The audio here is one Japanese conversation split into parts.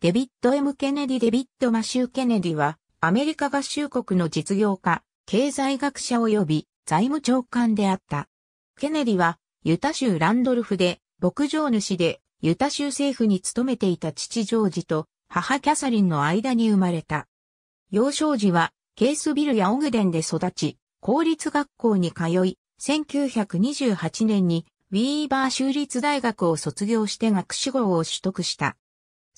デビッド・ M・ ケネディ・デビッド・マシュー・ケネディは、アメリカ合衆国の実業家、経済学者及び財務長官であった。ケネディは、ユタ州ランドルフで、牧場主で、ユタ州政府に勤めていた父ジョージと母キャサリンの間に生まれた。幼少時は、ケースビルやオグデンで育ち、公立学校に通い、1928年にウィーバー州立大学を卒業して学士号を取得した。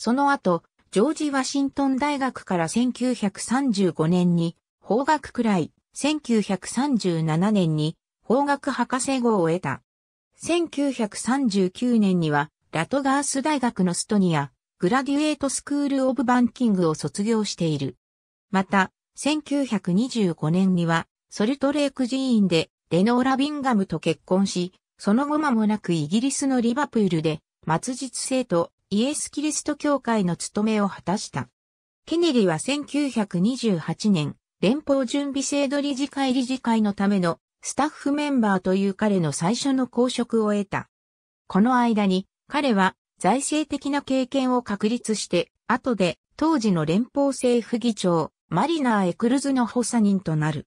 その後、ジョージ・ワシントン大学から1935年に法学くらい、1937年に法学博士号を得た。1939年にはラトガース大学のストニア、グラデュエートスクール・オブ・バンキングを卒業している。また、1925年にはソルトレーク寺院でレノーラ・ビンガムと結婚し、その後間もなくイギリスのリバプールで、末日生とイエス・キリスト教会の務めを果たした。ケネディは1928年、連邦準備制度理事会理事会のためのスタッフメンバーという彼の最初の公職を得た。この間に彼は財政的な経験を確立して、後で当時の連邦政府議長、マリナー・エクルズの補佐人となる。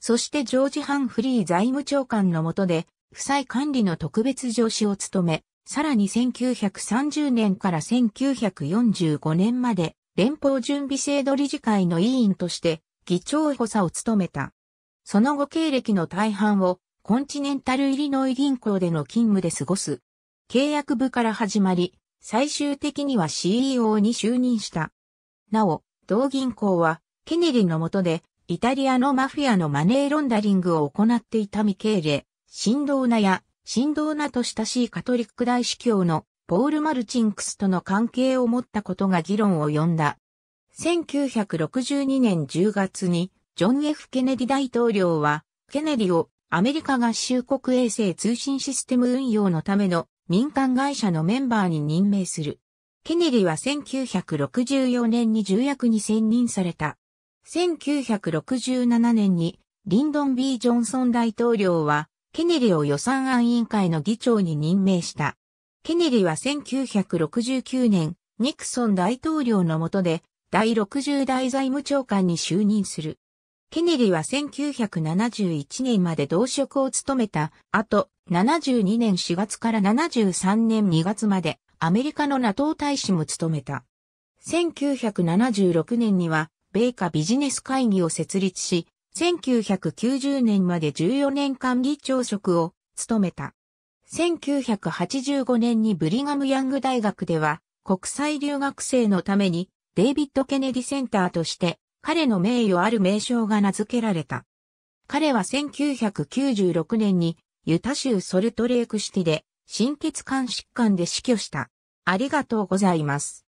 そしてジョージ・ハンフリー財務長官の下で、負債管理の特別上司を務め、さらに1930年から1945年まで連邦準備制度理事会の委員として議長補佐を務めた。その後経歴の大半をコンチネンタルイリノイ銀行での勤務で過ごす。契約部から始まり、最終的には CEO に就任した。なお、同銀行はケネディの下でイタリアのマフィアのマネーロンダリングを行っていたミケーレ、シンや神道なと親しいカトリック大司教のポール・マルチンクスとの関係を持ったことが議論を呼んだ。1962年10月にジョン・ F・ ケネディ大統領は、ケネディをアメリカ合衆国衛星通信システム運用のための民間会社のメンバーに任命する。ケネディは1964年に重役に選任された。1967年にリンドン・ B・ ジョンソン大統領はケネリを予算案委員会の議長に任命した。ケネリは1969年、ニクソン大統領の下で、第60代財務長官に就任する。ケネリは1971年まで同職を務めた後、72年4月から73年2月まで、アメリカの NATO 大使も務めた。1976年には、米下ビジネス会議を設立し、1990年まで14年間議長職を務めた。1985年にブリガム・ヤング大学では国際留学生のためにデイビッド・ケネディセンターとして彼の名誉ある名称が名付けられた。彼は1996年にユタ州ソルトレークシティで心血管疾患で死去した。ありがとうございます。